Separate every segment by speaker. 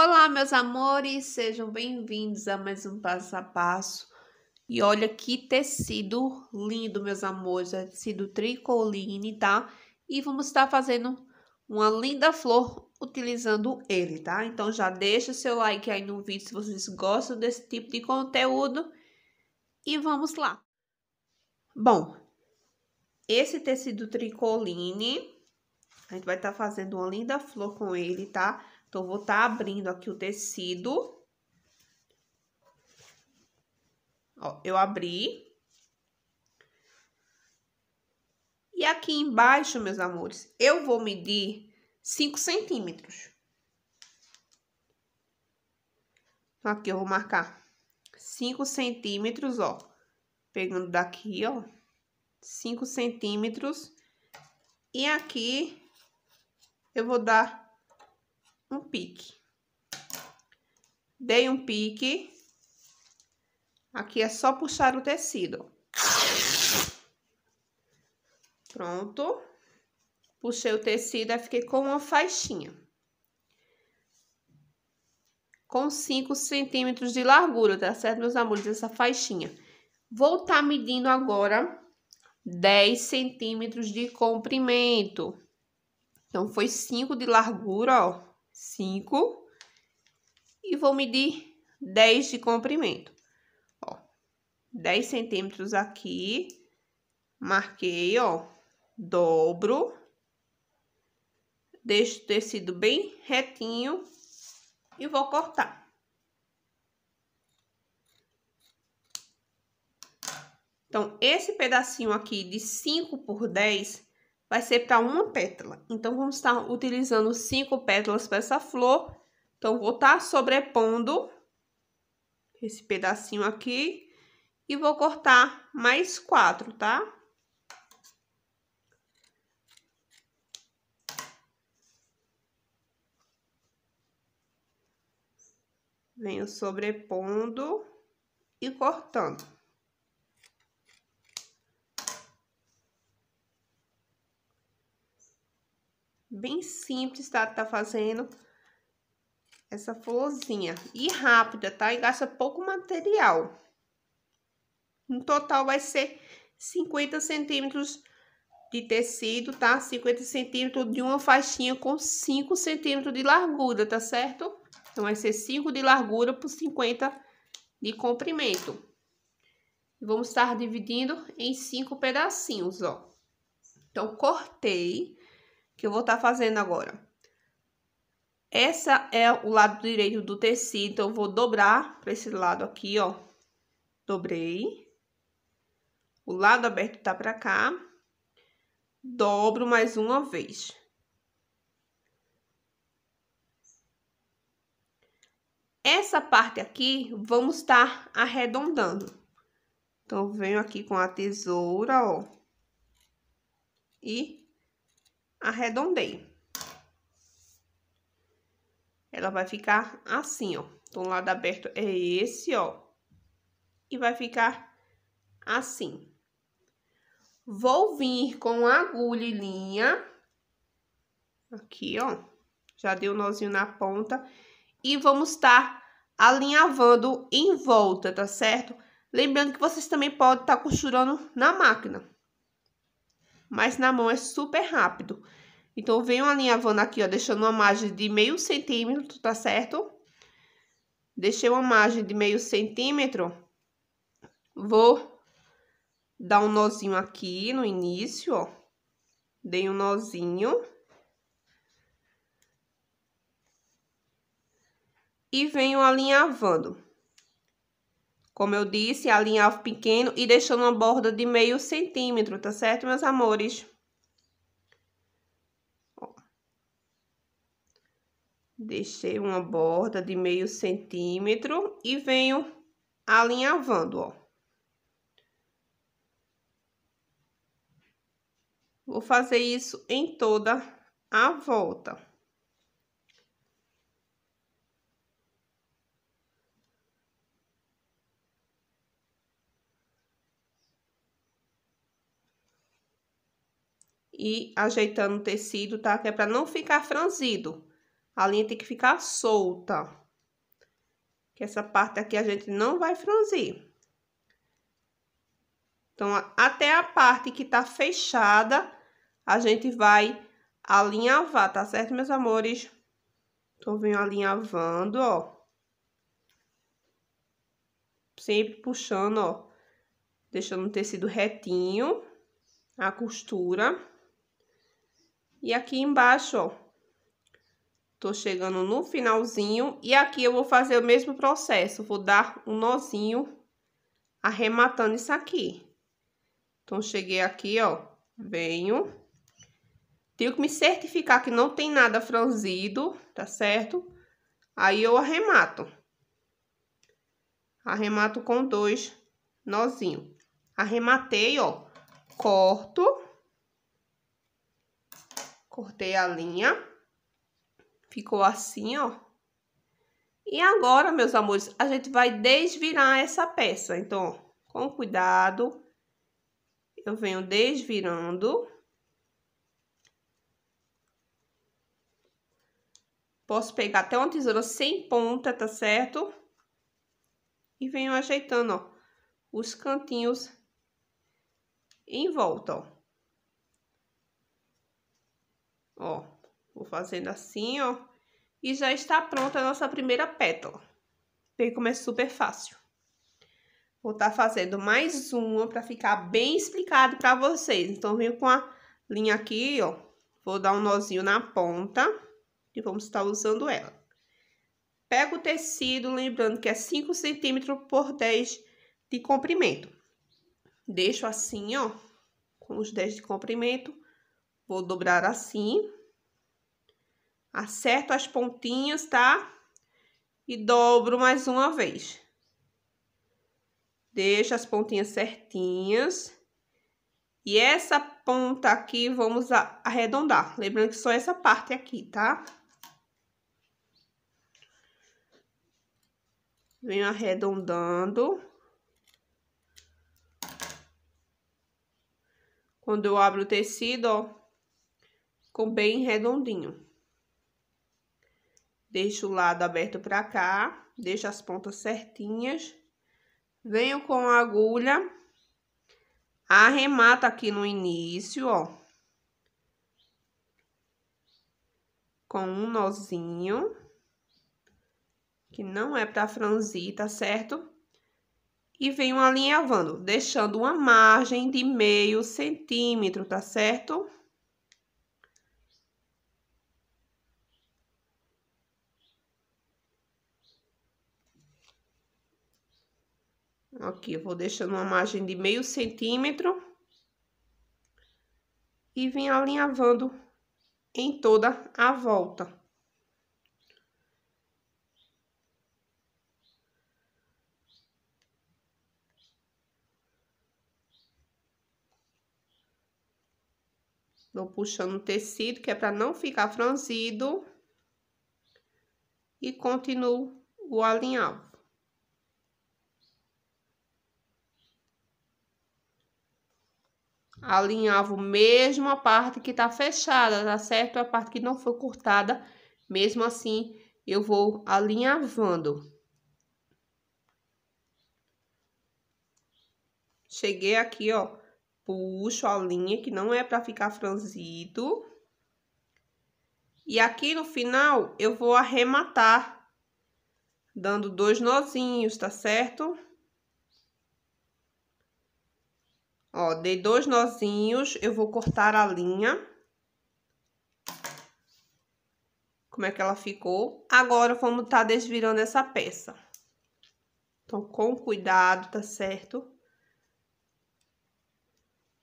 Speaker 1: Olá, meus amores, sejam bem-vindos a mais um passo a passo. E olha que tecido lindo, meus amores, é tecido tricoline, tá? E vamos estar fazendo uma linda flor utilizando ele, tá? Então já deixa seu like aí no vídeo se vocês gostam desse tipo de conteúdo. E vamos lá. Bom, esse tecido tricoline, a gente vai estar fazendo uma linda flor com ele, tá? Tá? Então, vou estar tá abrindo aqui o tecido. Ó, eu abri. E aqui embaixo, meus amores, eu vou medir 5 centímetros. Então, aqui eu vou marcar 5 centímetros, ó. Pegando daqui, ó. 5 centímetros. E aqui eu vou dar um pique. Dei um pique. Aqui é só puxar o tecido. Pronto. Puxei o tecido, aí fiquei com uma faixinha. Com 5 centímetros de largura, tá certo, meus amores? Essa faixinha. Vou estar tá medindo agora 10 centímetros de comprimento. Então, foi 5 de largura, ó. 5 e vou medir 10 de comprimento. Ó, 10 centímetros aqui, marquei, ó, dobro, deixo o tecido bem retinho e vou cortar. Então, esse pedacinho aqui de 5 por 10 vai ser para uma pétala. Então, vamos estar utilizando cinco pétalas para essa flor. Então, vou estar tá sobrepondo esse pedacinho aqui e vou cortar mais quatro, tá? Venho sobrepondo e cortando. Bem simples, tá? Tá fazendo essa florzinha. E rápida, tá? E gasta pouco material. No total vai ser 50 centímetros de tecido, tá? 50 centímetros de uma faixinha com 5 centímetros de largura, tá certo? Então, vai ser 5 de largura por 50 de comprimento. Vamos estar dividindo em 5 pedacinhos, ó. Então, cortei que eu vou estar tá fazendo agora. Essa é o lado direito do tecido, então eu vou dobrar para esse lado aqui, ó. Dobrei. O lado aberto tá para cá. Dobro mais uma vez. Essa parte aqui, vamos estar tá arredondando. Então, venho aqui com a tesoura, ó. E arredondei. Ela vai ficar assim, ó. Então, o lado aberto é esse, ó. E vai ficar assim. Vou vir com agulha e linha. Aqui, ó. Já deu um nozinho na ponta. E vamos estar tá alinhavando em volta, tá certo? Lembrando que vocês também podem estar tá costurando na máquina mas na mão é super rápido. Então, venho alinhavando aqui, ó, deixando uma margem de meio centímetro, tá certo? Deixei uma margem de meio centímetro. Vou dar um nozinho aqui no início, ó. Dei um nozinho. E venho alinhavando como eu disse, alinhar o pequeno e deixando uma borda de meio centímetro, tá certo, meus amores? Ó. Deixei uma borda de meio centímetro e venho alinhavando, ó. Vou fazer isso em toda a volta. e ajeitando o tecido, tá? Que é para não ficar franzido. A linha tem que ficar solta. Que essa parte aqui a gente não vai franzir. Então, até a parte que tá fechada, a gente vai alinhavar, tá certo, meus amores? Então, vendo alinhavando, ó. Sempre puxando, ó. Deixando o tecido retinho. A costura. E aqui embaixo, ó. Tô chegando no finalzinho. E aqui eu vou fazer o mesmo processo. Vou dar um nozinho arrematando isso aqui. Então, cheguei aqui, ó. Venho. Tenho que me certificar que não tem nada franzido, tá certo? Aí, eu arremato. Arremato com dois nozinhos. Arrematei, ó. Corto. Cortei a linha. Ficou assim, ó. E agora, meus amores, a gente vai desvirar essa peça. Então, com cuidado, eu venho desvirando. Posso pegar até uma tesoura sem ponta, tá certo? E venho ajeitando, ó, os cantinhos em volta, ó. Ó, vou fazendo assim, ó. E já está pronta a nossa primeira pétala. Vê como é super fácil. Vou estar tá fazendo mais uma para ficar bem explicado para vocês. Então, venho com a linha aqui, ó. Vou dar um nozinho na ponta e vamos estar tá usando ela. Pego o tecido, lembrando que é 5 centímetros por 10 de comprimento. Deixo assim, ó, com os 10 de comprimento Vou dobrar assim. Acerto as pontinhas, tá? E dobro mais uma vez. Deixa as pontinhas certinhas. E essa ponta aqui vamos arredondar. Lembrando que só essa parte aqui, tá? Venho arredondando. Quando eu abro o tecido, ó, Ficou bem redondinho. Deixo o lado aberto para cá, deixo as pontas certinhas. Venho com a agulha, arremato aqui no início, ó. Com um nozinho, que não é para franzir, tá certo? E venho alinhavando, deixando uma margem de meio centímetro, tá certo? Aqui, eu vou deixando uma margem de meio centímetro. E vim alinhavando em toda a volta. Vou puxando o tecido, que é para não ficar franzido. E continuo o alinhavo. alinhava mesmo a parte que tá fechada, tá certo? A parte que não foi cortada, mesmo assim, eu vou alinhavando. Cheguei aqui, ó, puxo a linha que não é para ficar franzido. E aqui no final, eu vou arrematar, dando dois nozinhos, tá certo? Ó, dei dois nozinhos, eu vou cortar a linha. Como é que ela ficou. Agora, vamos tá desvirando essa peça. Então, com cuidado, tá certo?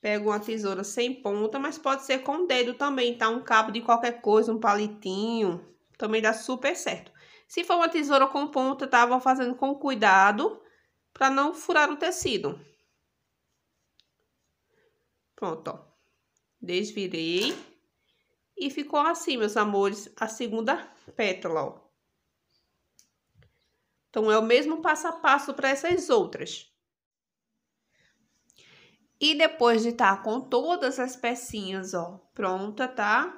Speaker 1: Pego uma tesoura sem ponta, mas pode ser com o dedo também, tá? Um cabo de qualquer coisa, um palitinho, também dá super certo. Se for uma tesoura com ponta, tá? Vou fazendo com cuidado para não furar o tecido. Pronto, ó. Desvirei. E ficou assim, meus amores, a segunda pétala, ó. Então, é o mesmo passo a passo para essas outras. E depois de estar tá com todas as pecinhas, ó, pronta, tá?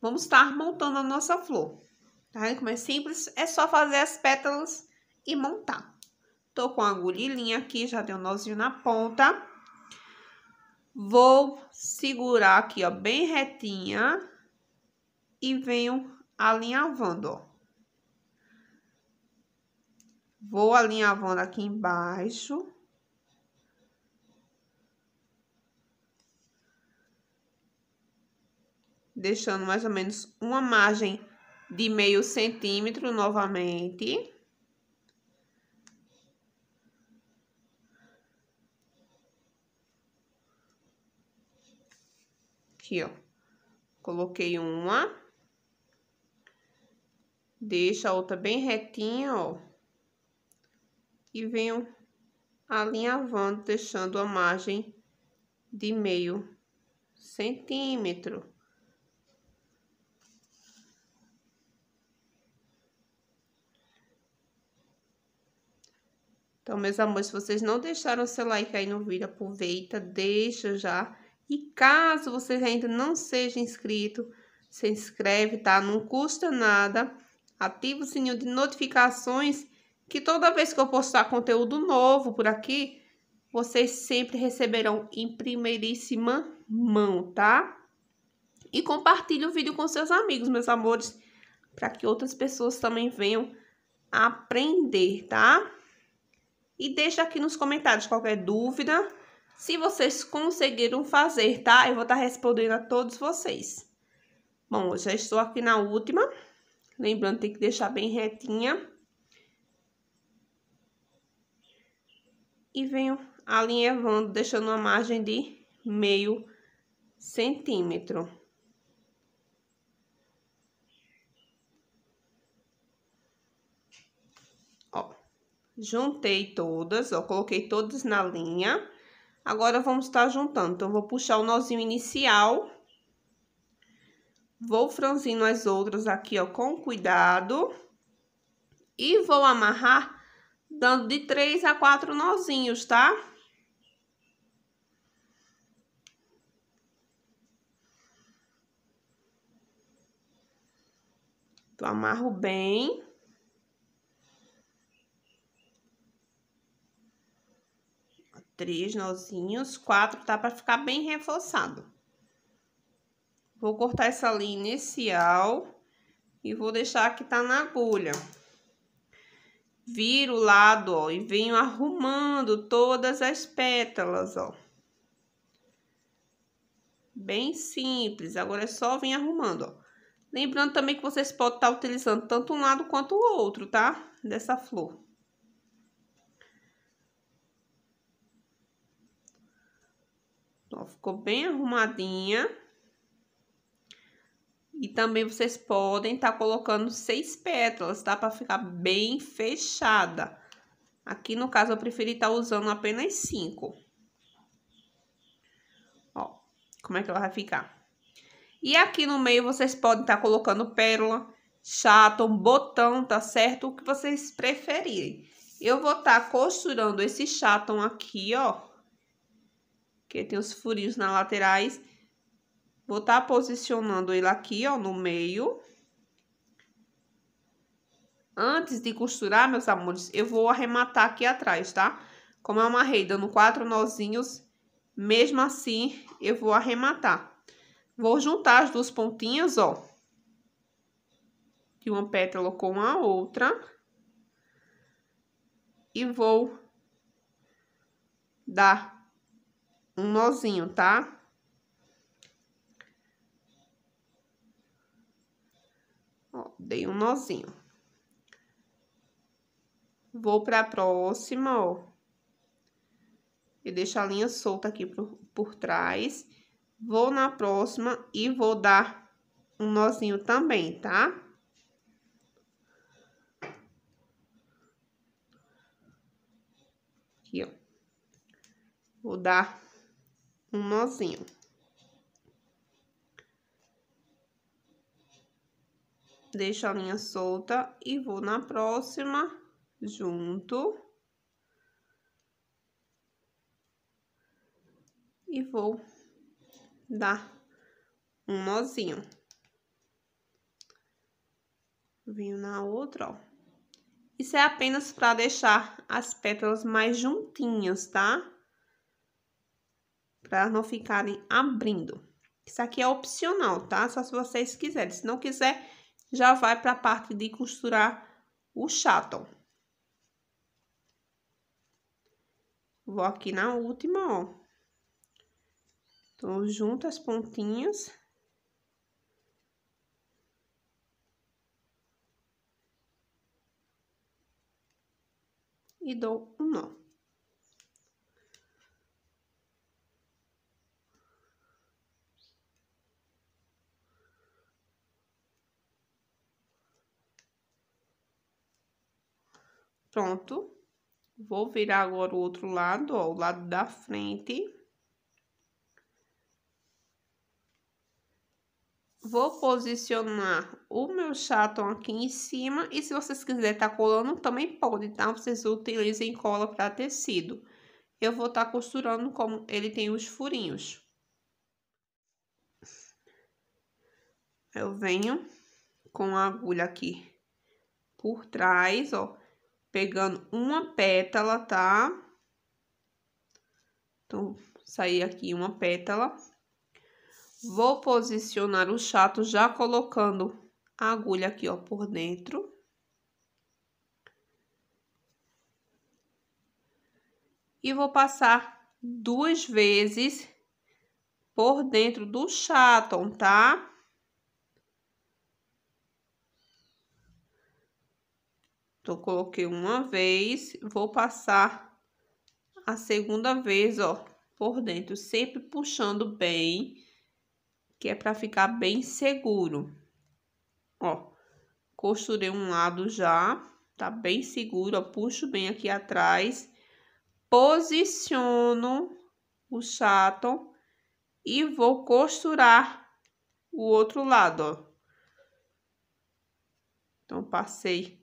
Speaker 1: Vamos estar tá montando a nossa flor. Tá? É como é simples, é só fazer as pétalas e montar. Tô com a agulhinha aqui, já deu um nozinho na ponta. Vou segurar aqui, ó, bem retinha e venho alinhavando, ó. Vou alinhavando aqui embaixo. Deixando mais ou menos uma margem de meio centímetro novamente. Aqui, ó. Coloquei uma. Deixa a outra bem retinha, ó. E venho alinhavando, deixando a margem de meio centímetro. Então, meus amores, se vocês não deixaram seu like aí no vídeo, aproveita, deixa já e caso você ainda não seja inscrito, se inscreve, tá? Não custa nada. Ativa o sininho de notificações que toda vez que eu postar conteúdo novo por aqui, vocês sempre receberão em primeiríssima mão, tá? E compartilhe o vídeo com seus amigos, meus amores, para que outras pessoas também venham aprender, tá? E deixa aqui nos comentários qualquer dúvida, se vocês conseguiram fazer, tá? Eu vou estar tá respondendo a todos vocês. Bom, eu já estou aqui na última. Lembrando, tem que deixar bem retinha. E venho alinhavando, deixando uma margem de meio centímetro. Ó, juntei todas, ó, coloquei todas na linha. Agora, vamos estar tá juntando. Então, vou puxar o nozinho inicial. Vou franzindo as outras aqui, ó, com cuidado. E vou amarrar dando de três a quatro nozinhos, tá? Eu então, amarro bem. três nozinhos, quatro, tá? Pra ficar bem reforçado. Vou cortar essa linha inicial e vou deixar que tá na agulha. Viro o lado, ó, e venho arrumando todas as pétalas, ó. Bem simples, agora é só vir arrumando, ó. Lembrando também que vocês podem estar tá utilizando tanto um lado quanto o outro, tá? Dessa flor. Ó, ficou bem arrumadinha. E também vocês podem estar tá colocando seis pétalas, tá? Pra ficar bem fechada. Aqui, no caso, eu preferi estar tá usando apenas cinco. Ó, como é que ela vai ficar. E aqui no meio, vocês podem estar tá colocando pérola, chato um botão, tá certo? O que vocês preferirem. Eu vou estar tá costurando esse chatão aqui, ó que tem os furinhos nas laterais. Vou estar tá posicionando ele aqui, ó, no meio. Antes de costurar, meus amores, eu vou arrematar aqui atrás, tá? Como é uma rei dando quatro nozinhos, mesmo assim, eu vou arrematar. Vou juntar as duas pontinhas, ó. De uma pétala com a outra. E vou dar um nozinho, tá? Ó, dei um nozinho. Vou pra próxima, ó. E deixo a linha solta aqui por, por trás. Vou na próxima e vou dar um nozinho também, tá? Aqui, ó. Vou dar um nozinho. Deixo a linha solta e vou na próxima junto. E vou dar um nozinho. Venho na outra, ó. Isso é apenas para deixar as pétalas mais juntinhas, tá? para elas não ficarem abrindo. Isso aqui é opcional, tá? Só se vocês quiserem. Se não quiser, já vai para a parte de costurar o chato. Vou aqui na última, ó. Então, junto as pontinhas. E dou um nó. Pronto. Vou virar agora o outro lado, ó, o lado da frente. Vou posicionar o meu chatão aqui em cima. E se vocês quiserem tá colando, também pode, tá? Vocês utilizem cola para tecido. Eu vou estar tá costurando como ele tem os furinhos. Eu venho com a agulha aqui por trás, ó pegando uma pétala, tá? Então, sair aqui uma pétala. Vou posicionar o chato já colocando a agulha aqui, ó, por dentro. E vou passar duas vezes por dentro do chaton, tá? Então, coloquei uma vez, vou passar a segunda vez, ó, por dentro, sempre puxando bem, que é pra ficar bem seguro. Ó, costurei um lado já, tá bem seguro, ó, puxo bem aqui atrás, posiciono o chato e vou costurar o outro lado, ó. Então, passei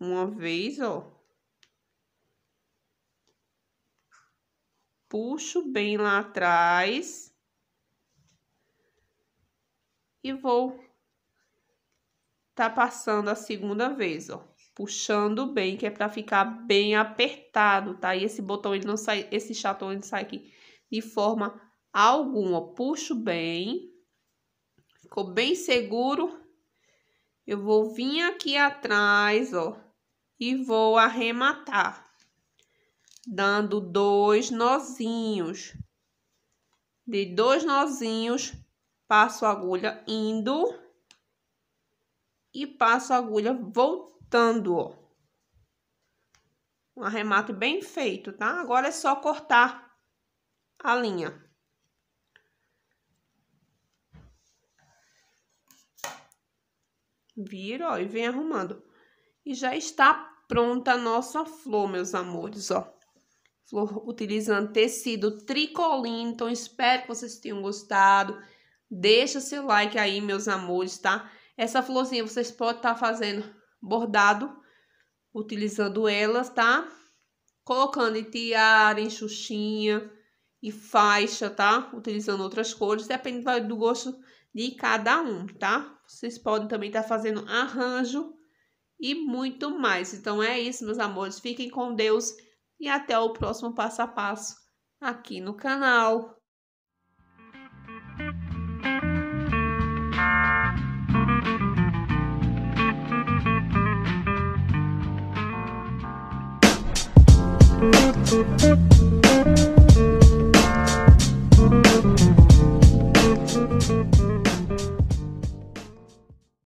Speaker 1: uma vez, ó. Puxo bem lá atrás. E vou tá passando a segunda vez, ó. Puxando bem, que é pra ficar bem apertado, tá? E esse botão, ele não sai, esse chatão, ele sai aqui de forma alguma. Puxo bem. Ficou bem seguro. Eu vou vir aqui atrás, ó e vou arrematar, dando dois nozinhos. De dois nozinhos, passo a agulha indo e passo a agulha voltando, ó. Um arremate bem feito, tá? Agora é só cortar a linha. Vira, ó, e vem arrumando. E já está pronta a nossa flor, meus amores, ó. Flor utilizando tecido tricoline, então espero que vocês tenham gostado. Deixa seu like aí, meus amores, tá? Essa florzinha vocês podem estar tá fazendo bordado, utilizando elas, tá? Colocando em tiara, em xuxinha e faixa, tá? Utilizando outras cores, depende do gosto de cada um, tá? Vocês podem também estar tá fazendo arranjo e muito mais. Então é isso, meus amores. Fiquem com Deus e até o próximo passo a passo aqui no canal. Música